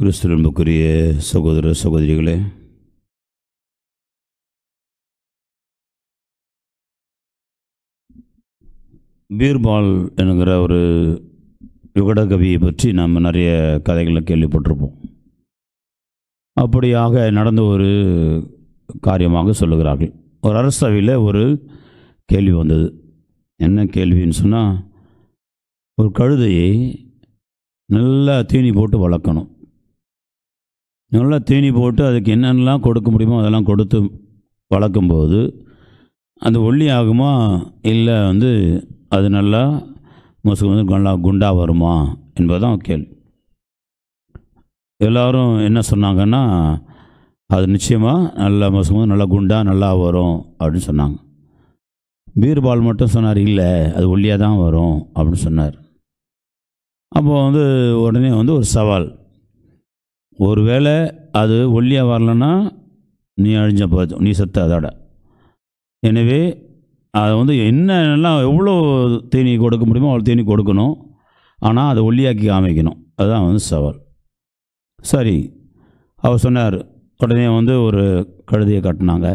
கிறிஸ்துவன்புக்குரிய சகோதர சகோதரிகளே பீர்பால் என்கிற ஒரு யுகடகவியை பற்றி நம்ம நிறைய கதைகளை கேள்விப்பட்டிருப்போம் அப்படியாக நடந்த ஒரு காரியமாக சொல்லுகிறார்கள் ஒரு அரசவையில் ஒரு கேள்வி வந்தது என்ன கேள்வின்னு சொன்னால் ஒரு கழுதையை நல்லா தீனி போட்டு வளர்க்கணும் நல்லா தீனி போட்டு அதுக்கு என்னென்னலாம் கொடுக்க முடியுமோ அதெல்லாம் கொடுத்து வளர்க்கும்போது அந்த ஒல்லி ஆகுமா இல்லை வந்து அது நல்லா முசுக்கு வந்து நல்லா குண்டாக வருமா என்பது தான் கேள்வி எல்லோரும் என்ன சொன்னாங்கன்னா அது நிச்சயமாக நல்லா மசுக்கு நல்லா குண்டாக நல்லா வரும் அப்படின்னு சொன்னாங்க பீர்பால் மட்டும் சொன்னார் இல்லை அது ஒல்லியாக தான் வரும் அப்படின்னு சொன்னார் அப்போது வந்து உடனே வந்து ஒரு சவால் ஒருவேளை அது ஒல்லியாக வரலன்னா நீ அழிஞ்ச போதும் நீ செத்த அதோட எனவே அதை வந்து என்னெல்லாம் எவ்வளோ தேனி கொடுக்க முடியுமோ அவ்வளோ தேனி கொடுக்கணும் ஆனால் அதை ஒல்லியாக்கி காமிக்கணும் அதுதான் வந்து சவால் சரி அவர் சொன்னார் உடனே வந்து ஒரு கழுதியை கட்டினாங்க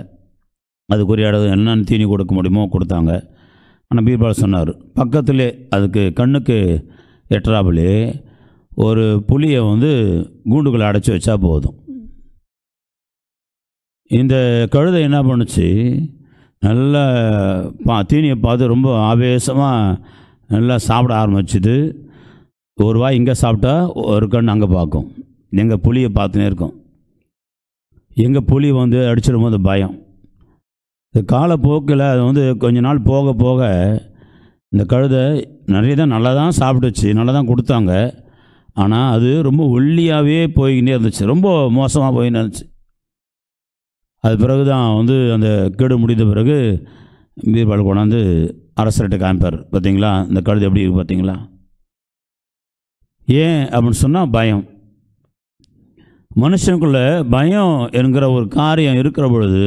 அதுக்குரிய இடம் என்னென்னு தீனி கொடுக்க முடியுமோ கொடுத்தாங்க ஆனால் பீர்பால் சொன்னார் பக்கத்திலே அதுக்கு கண்ணுக்கு எட்டராபிலே ஒரு புளியை வந்து கூண்டுக்குள்ளே அடைச்சி வச்சா போதும் இந்த கழுதை என்ன பண்ணுச்சு நல்லா பா தீனியை பார்த்து ரொம்ப ஆவேசமாக நல்லா சாப்பிட ஆரம்பிச்சுது ஒரு வாய் இங்கே சாப்பிட்டா ஒரு கண் அங்கே பார்க்கும் எங்கள் புளியை பார்த்துனே இருக்கும் எங்கள் புளி வந்து அடிச்சிடும் போது பயம் இந்த காலப்போக்கில் அது வந்து கொஞ்ச நாள் போக போக இந்த கழுதை நிறைய தான் நல்லா தான் சாப்பிட்டுச்சு நல்லா தான் கொடுத்தாங்க ஆனால் அது ரொம்ப ஒல்லியாகவே போய்கிட்டே இருந்துச்சு ரொம்ப மோசமாக போயின்னு இருந்துச்சு அது பிறகு தான் வந்து அந்த கேடு முடிந்த பிறகு பீர்பால் கொண்டாந்து அரசர்கிட்ட காமிப்பார் பார்த்தீங்களா இந்த கழுது எப்படி இருக்குது பார்த்தீங்களா ஏன் அப்படின்னு சொன்னால் பயம் மனுஷனுக்குள்ளே பயம் என்கிற ஒரு காரியம் இருக்கிற பொழுது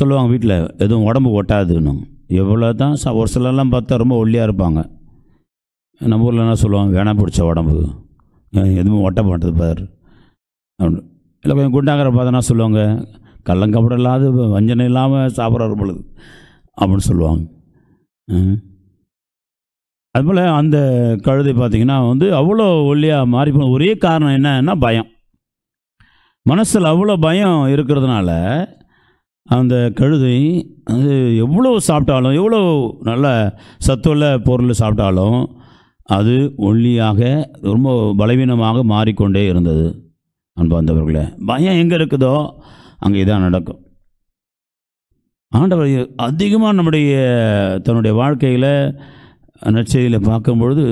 சொல்லுவாங்க வீட்டில் எதுவும் உடம்பு ஒட்டாதுன்னு எவ்வளோ தான் ஒரு சிலர்லாம் பார்த்தா ரொம்ப ஒல்லியாக இருப்பாங்க நம்ம ஊரில் என்ன சொல்லுவாங்க வேணா பிடிச்ச உடம்பு எதுவுமே ஒட்ட மாட்டது பார் அப்படின்னு இல்லை கொஞ்சம் குண்டாங்கிற பார்த்தோன்னா சொல்லுவாங்க கள்ளங்கப்படம் இல்லாத வஞ்சனை இல்லாமல் சாப்பிட்ற பொழுது அப்படின்னு சொல்லுவாங்க அதுபோல் அந்த கழுதை பார்த்திங்கன்னா வந்து அவ்வளோ ஒல்லியாக மாறி போன ஒரே காரணம் என்னன்னா பயம் மனசில் அவ்வளோ பயம் இருக்கிறதுனால அந்த கழுதை அது எவ்வளோ சாப்பிட்டாலும் எவ்வளோ நல்ல சத்துள்ள பொருள் சாப்பிட்டாலும் அது ஒல்லியாக ரொம்ப பலவீனமாக மாறிக்கொண்டே இருந்தது வந்தவர்களே பயம் எங்கே இருக்குதோ அங்கே இதான் நடக்கும் ஆண்டவர் அதிகமாக நம்முடைய தன்னுடைய வாழ்க்கையில் நற்செய்தியில் பார்க்கும்பொழுது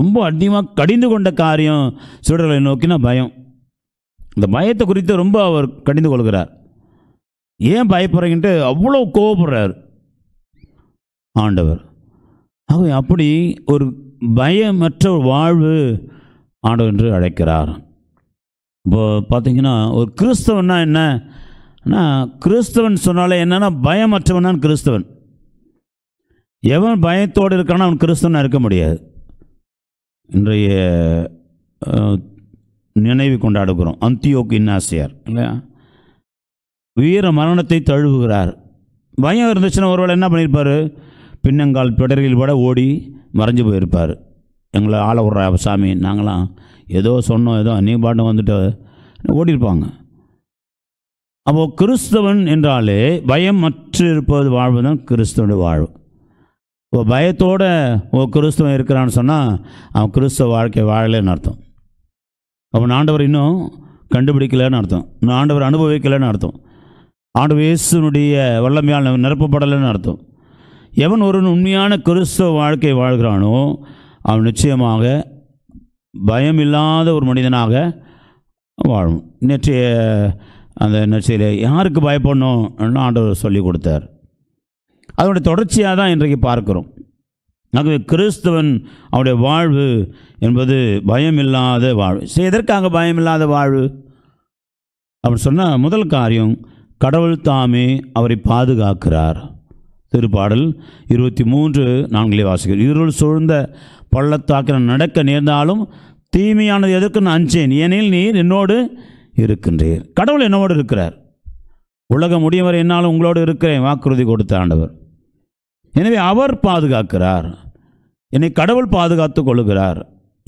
ரொம்ப அதிகமாக கடிந்து கொண்ட காரியம் சுடர்களை நோக்கினா பயம் இந்த பயத்தை குறித்து ரொம்ப அவர் கடிந்து கொள்கிறார் ஏன் பயப்படுறீங்கன்ட்டு அவ்வளோ கோவப்படுறார் ஆண்டவர் ஆகவே அப்படி ஒரு பயமற்ற வாழ்வு ஆண்டவர் என்று அழைக்கிறார் இப்போ பார்த்தீங்கன்னா ஒரு கிறிஸ்தவன்னா என்ன கிறிஸ்தவன் சொன்னாலே என்னென்னா பயமற்றவனான் கிறிஸ்தவன் எவன் பயத்தோடு இருக்கானோ அவன் கிறிஸ்தவனாக இருக்க முடியாது இன்றைய நினைவு கொண்டாடுகிறோம் அந்தியோக் இன்னாசியார் இல்லையா வீர மரணத்தை தழுவுகிறார் பயம் இருந்துச்சுன்னா ஒருவேளை என்ன பண்ணியிருப்பார் பின்னங்கால் பிடரில் விட ஓடி மறைஞ்சு போயிருப்பார் எங்களை ஆள விட்ற சாமி நாங்களாம் ஏதோ சொன்னோம் ஏதோ நீ பாட்டு வந்துட்டு ஓடிருப்பாங்க அப்போது கிறிஸ்தவன் என்றாலே பயம் மற்ற இருப்பது வாழ்வு தான் கிறிஸ்தவனுடைய வாழ்வு இப்போ பயத்தோடு ஓ கிறிஸ்தவன் இருக்கிறான்னு சொன்னால் அவன் கிறிஸ்தவ வாழ்க்கை வாழலைன்னு அர்த்தம் அவன் ஆண்டவர் இன்னும் கண்டுபிடிக்கலன்னு அர்த்தம் இன்னும் ஆண்டவர் அனுபவிக்கலைன்னு அர்த்தம் ஆண்டு இயேசுனுடைய வல்லமையால் நிரப்பப்படலைன்னு அர்த்தம் எவன் ஒருவன் உண்மையான கிறிஸ்தவ வாழ்க்கை வாழ்கிறானோ அவன் நிச்சயமாக பயம் இல்லாத ஒரு மனிதனாக வாழும் நேற்றைய அந்த நிச்சயில யாருக்கு பயப்படணும்னு ஆண்டவர் சொல்லி கொடுத்தார் அதனுடைய தொடர்ச்சியாக தான் இன்றைக்கு பார்க்குறோம் ஆகவே கிறிஸ்தவன் அவனுடைய வாழ்வு என்பது பயமில்லாத வாழ்வு சரி எதற்காக பயமில்லாத வாழ்வு அப்படின்னு சொன்னால் முதல் காரியம் கடவுள் தாமே அவரை பாதுகாக்கிறார் திருப்பாடல் இருபத்தி மூன்று நான்களே வாசிக்கிறோம் இருள் சூழ்ந்த பள்ளத்தாக்கில் நடக்க நேர்ந்தாலும் தீமையானது எதற்கு நான் அஞ்சேன் ஏனெனில் நீ என்னோடு இருக்கின்றீர் கடவுள் என்னோடு இருக்கிறார் உலகம் முடியும் வரை என்னாலும் உங்களோடு இருக்கிறேன் வாக்குறுதி கொடுத்த ஆண்டவர் எனவே அவர் பாதுகாக்கிறார் என்னை கடவுள் பாதுகாத்து கொள்கிறார்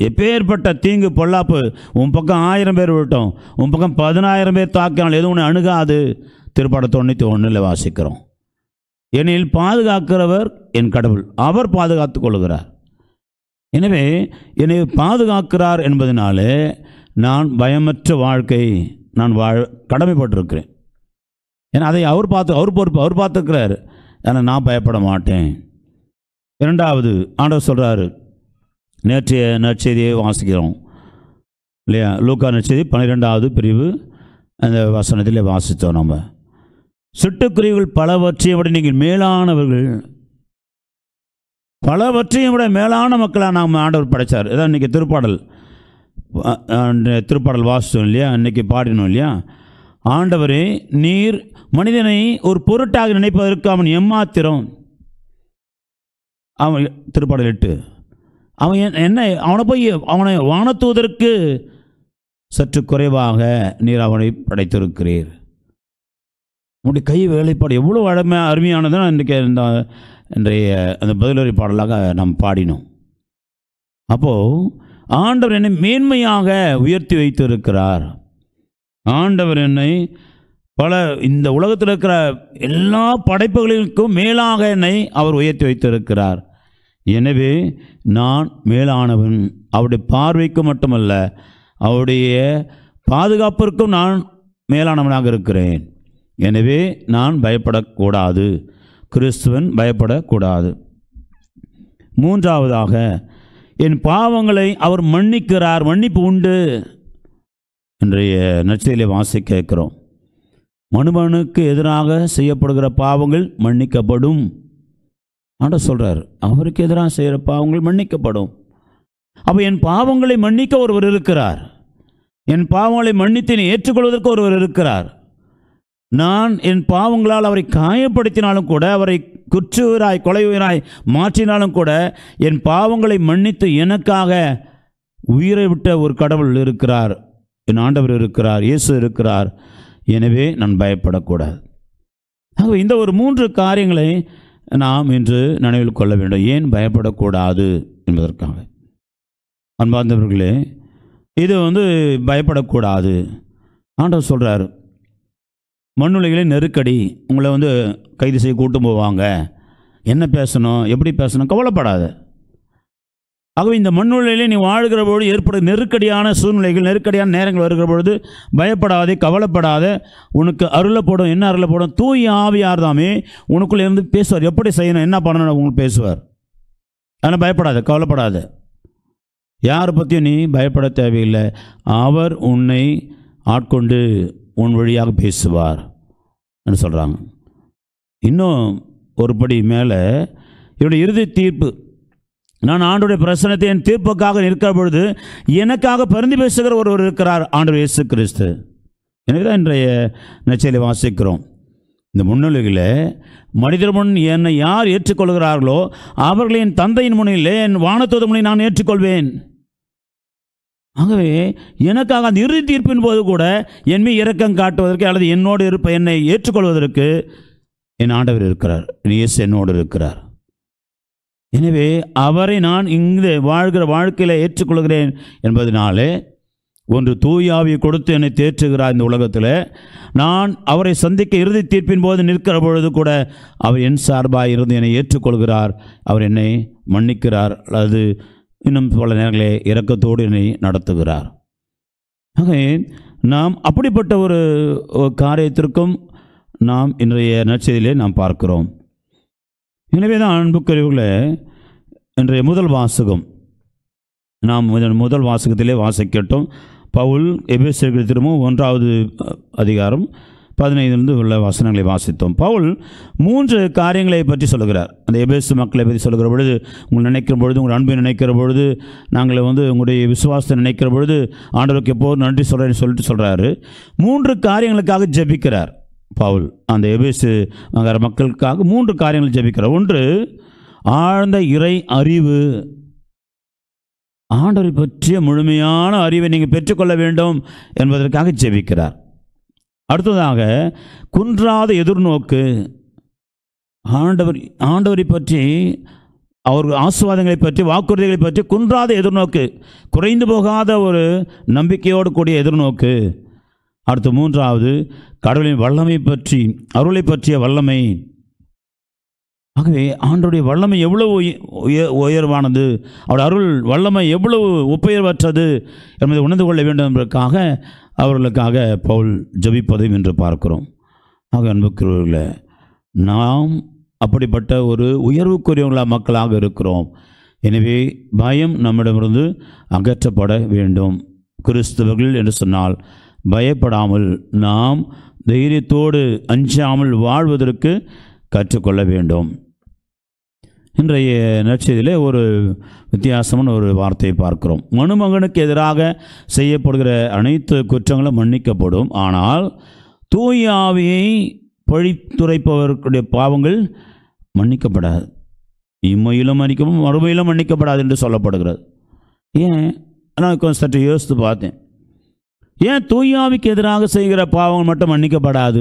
எப்பேற்பட்ட தீங்கு பொல்லாப்பு உன் பக்கம் ஆயிரம் பேர் விட்டோம் உன் பக்கம் பதினாயிரம் பேர் தாக்கினால் எதுவும் ஒன்று அணுகாது திருப்பாடம் தொண்ணூற்றி ஒன்றில் வாசிக்கிறோம் என்னில் பாதுகாக்கிறவர் என் கடவுள் அவர் பாதுகாத்து கொள்கிறார் எனவே என்னை பாதுகாக்கிறார் என்பதனாலே நான் பயமற்ற வாழ்க்கை நான் வாழ் கடமைப்பட்டிருக்கிறேன் ஏன்னா அதை அவர் பார்த்து அவர் பொறுப்பு அவர் பார்த்துக்கிறார் ஏன்னா நான் பயப்பட மாட்டேன் இரண்டாவது ஆண்டவர் சொல்கிறாரு நேற்றைய நற்செய்தியை வாசிக்கிறோம் இல்லையா லூக்கா நற்செய்தி பன்னிரெண்டாவது பிரிவு அந்த வசனத்தில் வாசித்தோம் நம்ம சிட்டுக்குருவிகள் பலவற்றையும் விட நீங்கள் மேலானவர்கள் பலவற்றையும் விட மேலான மக்களாக நாம் ஆண்டவர் படைத்தார் இதான் இன்றைக்கி திருப்பாடல் திருப்பாடல் வாசித்தோம் இல்லையா இன்றைக்கி பாடினோம் இல்லையா ஆண்டவரே நீர் மனிதனை ஒரு பொருட்டாக நினைப்பதற்கு அவன் எம்மாத்திரம் அவன் திருப்பாடல் எட்டு அவன் என்ன அவனை போய் அவனை வானத்துவதற்கு சற்று குறைவாக நீர் அவனை படைத்திருக்கிறீர் உங்களுடைய கை வேலைப்பாடு எவ்வளோ அருமை அருமையானதான் இன்றைக்கு இந்த இன்றைய அந்த பதிலுரை பாடலாக நாம் பாடினோம் அப்போது ஆண்டவர் என்னை மேன்மையாக உயர்த்தி வைத்து இருக்கிறார் ஆண்டவர் என்னை பல இந்த உலகத்தில் இருக்கிற எல்லா படைப்புகளுக்கும் மேலாக என்னை அவர் உயர்த்தி வைத்திருக்கிறார் எனவே நான் மேலானவன் அவருடைய பார்வைக்கு மட்டுமல்ல அவருடைய பாதுகாப்பிற்கும் நான் மேலானவனாக இருக்கிறேன் எனவே நான் பயப்படக்கூடாது கிறிஸ்துவன் பயப்படக்கூடாது மூன்றாவதாக என் பாவங்களை அவர் மன்னிக்கிறார் மன்னிப்பு உண்டு இன்றைய நச்சையில் வாசி கேட்கிறோம் மனுமனுக்கு எதிராக செய்யப்படுகிற பாவங்கள் மன்னிக்கப்படும் ஆண்ட சொல்கிறார் அவருக்கு எதிராக செய்கிற பாவங்கள் மன்னிக்கப்படும் அப்போ என் பாவங்களை மன்னிக்க ஒருவர் இருக்கிறார் என் பாவங்களை மன்னித்து ஏற்றுக்கொள்வதற்கு ஒருவர் இருக்கிறார் நான் என் பாவங்களால் அவரை காயப்படுத்தினாலும் கூட அவரை குற்றவராய் கொலைவராய் மாற்றினாலும் கூட என் பாவங்களை மன்னித்து எனக்காக உயிரை விட்ட ஒரு கடவுள் இருக்கிறார் என் ஆண்டவர் இருக்கிறார் இயேசு இருக்கிறார் எனவே நான் பயப்படக்கூடாது ஆகவே இந்த ஒரு மூன்று காரியங்களை நாம் இன்று நினைவில் கொள்ள வேண்டும் ஏன் பயப்படக்கூடாது என்பதற்காக அன்பார்ந்தவர்களே இது வந்து பயப்படக்கூடாது ஆண்டவர் சொல்கிறார் மண்ணுலைகளே நெருக்கடி உங்களை வந்து கைது செய்ய கூட்டும் போவாங்க என்ன பேசணும் எப்படி பேசணும் கவலைப்படாத ஆகவே இந்த மண்ணுலையிலே நீ வாழ்கிற பொழுது ஏற்படும் நெருக்கடியான சூழ்நிலைகள் நெருக்கடியான நேரங்கள் வருகிற பொழுது பயப்படாதே கவலைப்படாத உனக்கு அருளப்படும் என்ன அருளப்படும் தூய் ஆவியார் தாமே உனக்குள்ளே இருந்து பேசுவார் எப்படி செய்யணும் என்ன பண்ணணும் உங்களுக்கு பேசுவார் ஆனால் பயப்படாத கவலைப்படாத யாரை பற்றியும் நீ பயப்பட தேவையில்லை அவர் உன்னை ஆட்கொண்டு உன் வழியாக பேசுவார் என்று சொல்கிறாங்க இன்னும் ஒருபடி மேலே இவருடைய இறுதி தீர்ப்பு நான் ஆண்டுடைய பிரசனத்தை என் தீர்ப்புக்காக நிற்கிற பொழுது எனக்காக பருந்து பேசுகிற ஒருவர் இருக்கிறார் ஆண்டு இயேசு கிறிஸ்து எனக்கு தான் இன்றைய நச்சையில் வாசிக்கிறோம் இந்த முன்னிலையில் மனிதர் முன் என்னை யார் ஏற்றுக்கொள்கிறார்களோ அவர்களின் தந்தையின் முனையில் என் வானத்தோது முனை நான் ஏற்றுக்கொள்வேன் ஆகவே எனக்காக அந்த இறுதி தீர்ப்பின் போது கூட என்மை இரக்கம் காட்டுவதற்கு அல்லது என்னோடு இருப்ப என்னை ஏற்றுக்கொள்வதற்கு என் ஆண்டவர் இருக்கிறார் இயேசு என்னோடு இருக்கிறார் எனவே அவரை நான் இங்கு வாழ்கிற வாழ்க்கையில் ஏற்றுக்கொள்கிறேன் என்பதனாலே ஒன்று தூயாவி கொடுத்து என்னை தேற்றுகிறார் இந்த உலகத்தில் நான் அவரை சந்திக்க இறுதி தீர்ப்பின் போது நிற்கிற பொழுது கூட அவர் என் சார்பாக இருந்து என்னை ஏற்றுக்கொள்கிறார் அவர் என்னை மன்னிக்கிறார் அல்லது இன்னும் பல நேரங்களே இறக்கத்தோடு என்னை நடத்துகிறார் ஆகவே நாம் அப்படிப்பட்ட ஒரு காரியத்திற்கும் நாம் இன்றைய நற்செய்தியிலே நாம் பார்க்கிறோம் எனவே தான் அன்புக்குரியவர்களே இன்றைய முதல் வாசகம் நாம் முதல் வாசகத்திலே வாசிக்கட்டும் பவுல் எபேசியர்கள் திரும்பவும் ஒன்றாவது அதிகாரம் பதினைந்து உள்ள வசனங்களை வாசித்தோம் பவுல் மூன்று காரியங்களை பற்றி சொல்கிறார் அந்த எபேசு மக்களை பற்றி சொல்கிற பொழுது உங்களை நினைக்கிற பொழுது உங்கள் அன்பை நினைக்கிற பொழுது நாங்கள் வந்து உங்களுடைய விசுவாசத்தை நினைக்கிற பொழுது ஆண்டவருக்கு எப்போது நன்றி சொல்கிறேன்னு சொல்லிட்டு சொல்கிறாரு மூன்று காரியங்களுக்காக ஜபிக்கிறார் பவுல் அந்த எபேசு மக்களுக்காக மூன்று காரியங்கள் ஜபிக்கிறார் ஒன்று ஆழ்ந்த இறை அறிவு ஆண்டவரை பற்றிய முழுமையான அறிவை நீங்கள் பெற்றுக்கொள்ள வேண்டும் என்பதற்காக ஜெபிக்கிறார் அடுத்ததாக குன்றாத எதிர்நோக்கு ஆண்டவர் ஆண்டவரை பற்றி அவர் ஆசுவாதங்களை பற்றி வாக்குறுதிகளை பற்றி குன்றாத எதிர்நோக்கு குறைந்து போகாத ஒரு நம்பிக்கையோடு கூடிய எதிர்நோக்கு அடுத்து மூன்றாவது கடவுளின் வல்லமை பற்றி அருளை பற்றிய வல்லமை ஆகவே ஆண்டோடைய வல்லமை எவ்வளவு உயர்வானது அவர் அருள் வல்லமை எவ்வளவு ஒப்புயர்வற்றது என்பதை உணர்ந்து கொள்ள வேண்டும் என்பதற்காக அவர்களுக்காக பவுல் ஜபிப்பதையும் என்று பார்க்கிறோம் ஆக அன்புக்குரியவர்களே நாம் அப்படிப்பட்ட ஒரு உயர்வுக்குரியவர்கள மக்களாக இருக்கிறோம் எனவே பயம் நம்மிடமிருந்து அகற்றப்பட வேண்டும் கிறிஸ்தவர்கள் என்று சொன்னால் பயப்படாமல் நாம் தைரியத்தோடு அஞ்சாமல் வாழ்வதற்கு கற்றுக்கொள்ள வேண்டும் இன்றைய நிகழ்ச்சியிலே ஒரு வித்தியாசமான ஒரு வார்த்தையை பார்க்கிறோம் மனுமகனுக்கு எதிராக செய்யப்படுகிற அனைத்து குற்றங்களும் மன்னிக்கப்படும் ஆனால் தூயாவியை பழித்துரைப்பவர்களுடைய பாவங்கள் மன்னிக்கப்படாது இம்மையிலும் மன்னிக்கவும் மறுமையிலும் மன்னிக்கப்படாது என்று சொல்லப்படுகிறது ஏன் நான் கொஞ்சம் சற்று யோசித்து பார்த்தேன் ஏன் தூயாவிக்கு எதிராக செய்கிற பாவங்கள் மட்டும் மன்னிக்கப்படாது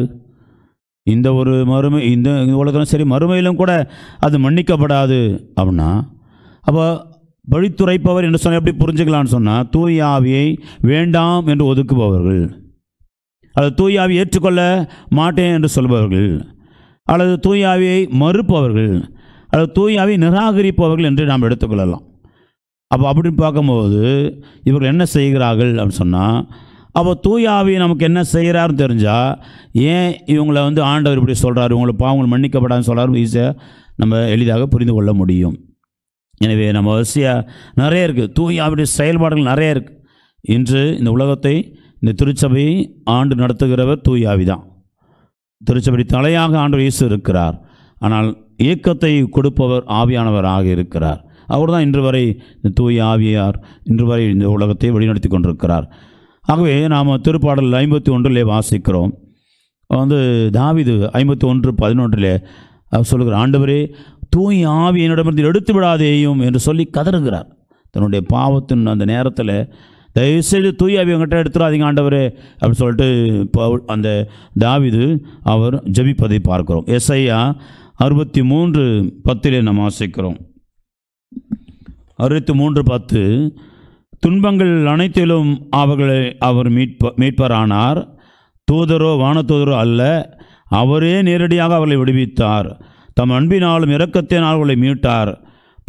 இந்த ஒரு மறுமை இந்த உலகம் சரி மறுமையிலும் கூட அது மன்னிக்கப்படாது அப்படின்னா அப்போ வழித்துறைப்பவர் என்று சொன்னால் எப்படி புரிஞ்சுக்கலான்னு சொன்னால் தூயாவியை ஆவியை வேண்டாம் என்று ஒதுக்குபவர்கள் அல்லது தூயாவி ஏற்றுக்கொள்ள மாட்டேன் என்று சொல்பவர்கள் அல்லது தூய ஆவியை மறுப்பவர்கள் அல்லது தூயாவை நிராகரிப்பவர்கள் என்று நாம் எடுத்துக்கொள்ளலாம் அப்போ அப்படின்னு பார்க்கும்போது இவர்கள் என்ன செய்கிறார்கள் அப்படின்னு சொன்னால் அப்போ தூயாவி நமக்கு என்ன செய்கிறாருன்னு தெரிஞ்சால் ஏன் இவங்களை வந்து ஆண்டவர் இப்படி சொல்கிறார் இவங்களை பாவங்கள் மன்னிக்கப்படாதுன்னு சொல்கிறார் ஈஸியாக நம்ம எளிதாக புரிந்து கொள்ள முடியும் எனவே நம்ம வரிசையாக நிறைய இருக்குது தூயாவுடைய செயல்பாடுகள் நிறைய இருக்குது இன்று இந்த உலகத்தை இந்த திருச்சபையை ஆண்டு நடத்துகிறவர் தூயாவி தான் திருச்சபடி தலையாக ஆண்டு இயேசு இருக்கிறார் ஆனால் இயக்கத்தை கொடுப்பவர் ஆவியானவராக இருக்கிறார் அவர் தான் இன்று வரை இந்த தூய ஆவியார் இன்று வரை இந்த உலகத்தை வழிநடத்தி கொண்டிருக்கிறார் ஆகவே நாம் திருப்பாடல் ஐம்பத்தி ஒன்றிலே வாசிக்கிறோம் வந்து தாவிது ஐம்பத்தி ஒன்று பதினொன்றிலே சொல்லுகிற ஆண்டவரே தூய் ஆவி என்னிடமிருந்து எடுத்து விடாதேயும் என்று சொல்லி கதறுகிறார் தன்னுடைய பாவத்தின் அந்த நேரத்தில் தயவுசெய்து தூய் ஆவி உங்கள்கிட்ட எடுத்துடாதீங்க ஆண்டவர் அப்படின்னு சொல்லிட்டு இப்போ அந்த தாவிது அவர் ஜபிப்பதை பார்க்கிறோம் எஸ்ஐயா அறுபத்தி மூன்று பத்திலே நம்ம வாசிக்கிறோம் அறுபத்தி மூன்று பத்து துன்பங்கள் அனைத்திலும் அவர்களை அவர் மீட்ப மீட்பரானார் தூதரோ வானதூதரோ அல்ல அவரே நேரடியாக அவர்களை விடுவித்தார் தம் அன்பினாலும் இரக்கத்தினால் அவர்களை மீட்டார்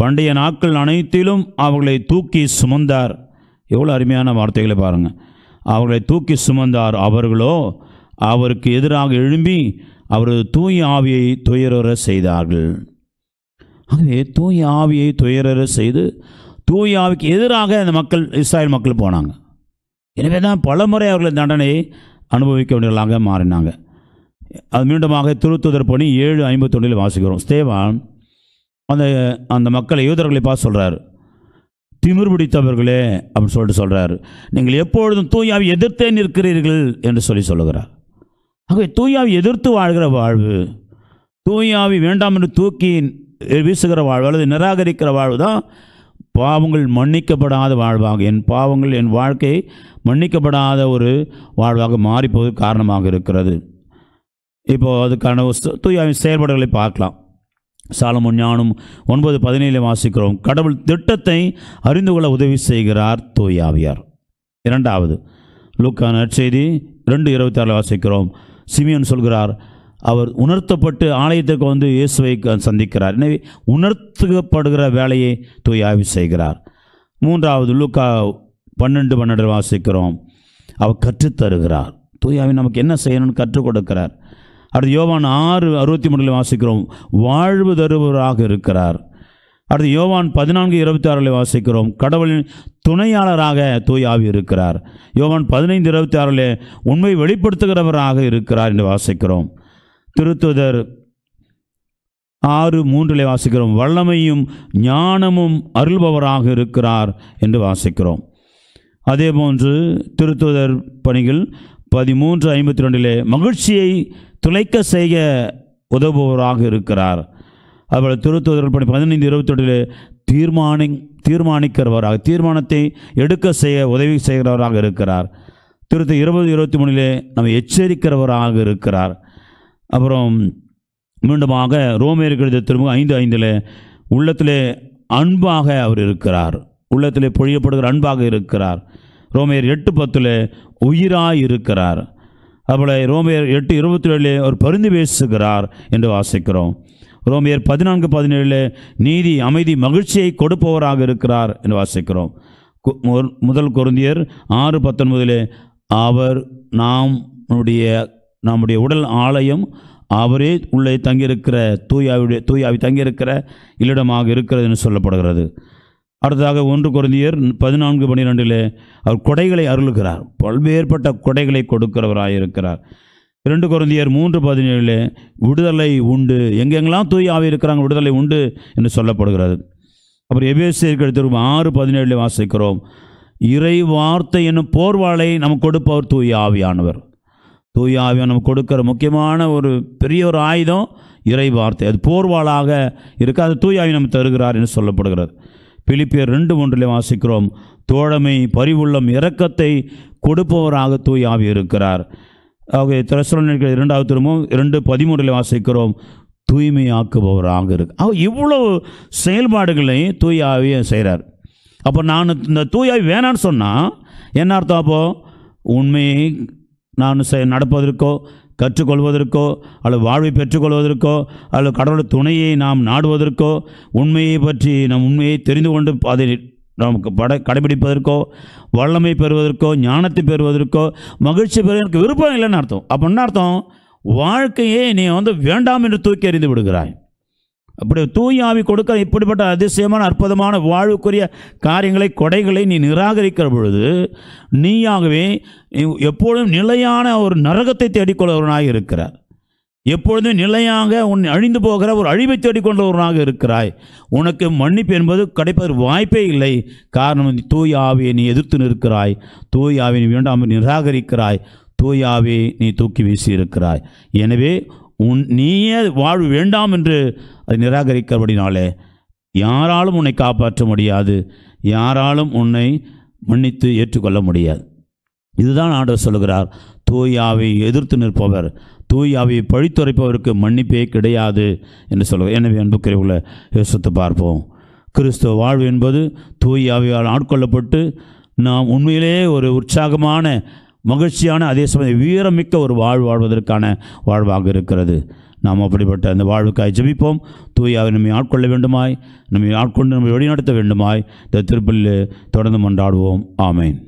பண்டைய நாட்கள் அனைத்திலும் அவர்களை தூக்கி சுமந்தார் எவ்வளோ அருமையான வார்த்தைகளை பாருங்கள் அவர்களை தூக்கி சுமந்தார் அவர்களோ அவருக்கு எதிராக எழும்பி அவரது தூய் ஆவியை துயரற செய்தார்கள் ஆகவே தூய் ஆவியை துயரற செய்து தூயாவுக்கு எதிராக அந்த மக்கள் இஸ்ராயல் மக்கள் போனாங்க எனவே தான் பல முறை அவர்கள் தண்டனையை அனுபவிக்க வேண்டியவர்களாக மாறினாங்க அது மீண்டுமாக திருத்துதர் பணி ஏழு ஐம்பத்தொன்னில் வாசிக்கிறோம் ஸ்தேவான் அந்த அந்த மக்களை யூதர்களை பார்த்து சொல்கிறார் திமிர் பிடித்தவர்களே அப்படின்னு சொல்லிட்டு சொல்கிறார் நீங்கள் எப்பொழுதும் தூயாவை எதிர்த்தே நிற்கிறீர்கள் என்று சொல்லி சொல்லுகிறார் ஆகவே தூயாவை எதிர்த்து வாழ்கிற வாழ்வு தூயாவை வேண்டாம் என்று தூக்கி வீசுகிற வாழ்வு அல்லது நிராகரிக்கிற வாழ்வு தான் பாவங்கள் மன்னிக்கப்படாத வாழ்வாக என் பாவங்கள் என் வாழ்க்கை மன்னிக்கப்படாத ஒரு வாழ்வாக மாறிப்போது காரணமாக இருக்கிறது இப்போது அதுக்கான தூயாவின் செயல்பாடுகளை பார்க்கலாம் சாலமுன் ஞானம் ஒன்பது பதினேழு வாசிக்கிறோம் கடவுள் திட்டத்தை அறிந்து கொள்ள உதவி செய்கிறார் தூயாவியார் இரண்டாவது லூக்கான செய்தி ரெண்டு இருபத்தி ஆறு வாசிக்கிறோம் சிமியன் சொல்கிறார் அவர் உணர்த்தப்பட்டு ஆலயத்திற்கு வந்து இயேசுவை சந்திக்கிறார் எனவே உணர்த்தப்படுகிற வேலையை தூய் ஆய்வு செய்கிறார் மூன்றாவது லூக்கா பன்னெண்டு பன்னெண்டு வாசிக்கிறோம் அவர் கற்றுத்தருகிறார் தூயாவி நமக்கு என்ன செய்யணும்னு கற்றுக் கொடுக்கிறார் அடுத்து யோவான் ஆறு அறுபத்தி மூணில் வாசிக்கிறோம் வாழ்வு தருபவராக இருக்கிறார் அடுத்து யோவான் பதினான்கு இருபத்தி ஆறில் வாசிக்கிறோம் கடவுளின் துணையாளராக தூயாவி இருக்கிறார் யோவான் பதினைந்து இருபத்தி ஆறில் உண்மை வெளிப்படுத்துகிறவராக இருக்கிறார் என்று வாசிக்கிறோம் திருத்துதர் ஆறு மூன்றிலே வாசிக்கிறோம் வல்லமையும் ஞானமும் அருள்பவராக இருக்கிறார் என்று வாசிக்கிறோம் அதே போன்று திருத்துதர் பணிகள் பதிமூன்று ஐம்பத்தி ரெண்டிலே மகிழ்ச்சியை துளைக்க செய்ய உதவுபவராக இருக்கிறார் அதுபோல் திருத்துதர் பணி பதினைந்து ரெண்டிலே தீர்மானி தீர்மானிக்கிறவராக தீர்மானத்தை எடுக்க செய்ய உதவி செய்கிறவராக இருக்கிறார் திருத்த இருபது இருபத்தி மூணிலே நம்ம எச்சரிக்கிறவராக இருக்கிறார் அப்புறம் மீண்டுமாக ரோமேற்கு திரும்ப ஐந்து ஐந்தில் உள்ளத்திலே அன்பாக அவர் இருக்கிறார் உள்ளத்திலே பொழியப்படுகிற அன்பாக இருக்கிறார் ரோமேர் எட்டு பத்தில் உயிராக இருக்கிறார் அதுபோல் ரோமியர் எட்டு இருபத்தி ஏழு அவர் பருந்து பேசுகிறார் என்று வாசிக்கிறோம் ரோமியர் பதினான்கு பதினேழு நீதி அமைதி மகிழ்ச்சியை கொடுப்பவராக இருக்கிறார் என்று வாசிக்கிறோம் முதல் குருந்தியர் ஆறு பத்தொன்பதில் அவர் நாம் நம்முடைய நம்முடைய உடல் ஆலயம் அவரே உள்ளே தங்கியிருக்கிற தூயாவுடைய தூயாவி தங்கியிருக்கிற இல்லிடமாக இருக்கிறது என்று சொல்லப்படுகிறது அடுத்ததாக ஒன்று குருந்தியர் பதினான்கு பன்னிரெண்டிலே அவர் கொடைகளை அருளுகிறார் பல்வேறுபட்ட கொடைகளை கொடுக்கிறவராயிருக்கிறார் இரண்டு குருந்தியர் மூன்று பதினேழிலே விடுதலை உண்டு எங்கெங்கெல்லாம் தூய் ஆவி இருக்கிறாங்க விடுதலை உண்டு என்று சொல்லப்படுகிறது அப்புறம் எபேசியர்கள் எடுத்து ஆறு பதினேழில் வாசிக்கிறோம் இறை வார்த்தை என்னும் போர்வாளை நமக்கு கொடுப்பவர் தூய் ஆவியானவர் தூயாவி நமக்கு கொடுக்குற முக்கியமான ஒரு பெரிய ஒரு ஆயுதம் இறை வார்த்தை அது போர்வாளாக இருக்க அது தூயாவி நம்ம தருகிறார் என்று சொல்லப்படுகிறது பிலிப்பியர் ரெண்டு ஒன்றில் வாசிக்கிறோம் தோழமை பரிவுள்ளம் இரக்கத்தை கொடுப்பவராக தூயாவி இருக்கிறார் ஆகிய திரசுரன் இரண்டாவது திரும்பவும் ரெண்டு பதிமூன்றில் வாசிக்கிறோம் தூய்மையாக்குபவராக இருக்கு அவர் இவ்வளோ செயல்பாடுகளை தூயாவியை செய்கிறார் அப்போ நான் இந்த தூயாவி வேணான்னு சொன்னால் என்ன அர்த்தம் அப்போது உண்மையை நான் நடப்பதற்கோ கற்றுக்கொள்வதற்கோ அல்லது வாழ்வை பெற்றுக்கொள்வதற்கோ அல்லது கடவுள் துணையை நாம் நாடுவதற்கோ உண்மையை பற்றி நம் உண்மையை தெரிந்து கொண்டு அதை நமக்கு பட கடைபிடிப்பதற்கோ வல்லமை பெறுவதற்கோ ஞானத்தை பெறுவதற்கோ மகிழ்ச்சி பெற எனக்கு விருப்பம் இல்லைன்னு அர்த்தம் அப்போ என்ன அர்த்தம் வாழ்க்கையே நீ வந்து வேண்டாம் என்று தூக்கி எறிந்து விடுகிறாய் அப்படி தூயாவி கொடுக்க இப்படிப்பட்ட அதிசயமான அற்புதமான வாழ்வுக்குரிய காரியங்களை கொடைகளை நீ நிராகரிக்கிற பொழுது நீயாகவே எப்பொழுதும் நிலையான ஒரு நரகத்தை தேடிக்கொள்கிறவனாக இருக்கிறார் எப்பொழுதும் நிலையாக உன் அழிந்து போகிற ஒரு அழிவை தேடிக்கொண்டவனாக இருக்கிறாய் உனக்கு மன்னிப்பு என்பது கிடைப்பதற்கு வாய்ப்பே இல்லை காரணம் தூய் ஆவியை நீ எதிர்த்து நிற்கிறாய் தூய் ஆவியை நீ வேண்டாமல் நிராகரிக்கிறாய் தூயாவே நீ தூக்கி வீசியிருக்கிறாய் எனவே உன் நீயே வாழ்வு வேண்டாம் என்று அதை நிராகரிக்கிறபடினாலே யாராலும் உன்னை காப்பாற்ற முடியாது யாராலும் உன்னை மன்னித்து ஏற்றுக்கொள்ள முடியாது இதுதான் ஆண்டவர் சொல்கிறார் தூயாவை எதிர்த்து நிற்பவர் தூயாவை பழித்துரைப்பவருக்கு மன்னிப்பே கிடையாது என்று சொல்லுவார் எனவே அன்பு உள்ள யோசித்து பார்ப்போம் கிறிஸ்துவ வாழ்வு என்பது தூயாவையால் ஆட்கொள்ளப்பட்டு நாம் உண்மையிலேயே ஒரு உற்சாகமான மகிழ்ச்சியான அதே சமயம் வீரமிக்க ஒரு வாழ்வு வாழ்வதற்கான வாழ்வாக இருக்கிறது நாம் அப்படிப்பட்ட அந்த வாழ்வுக்காய் ஜபிப்போம் தூயாவை நம்மை ஆட்கொள்ள வேண்டுமாய் நம்மை ஆட்கொண்டு நம்மை வழிநடத்த வேண்டுமாய் இந்த திருப்பலில் தொடர்ந்து மன்றாடுவோம் ஆமேன்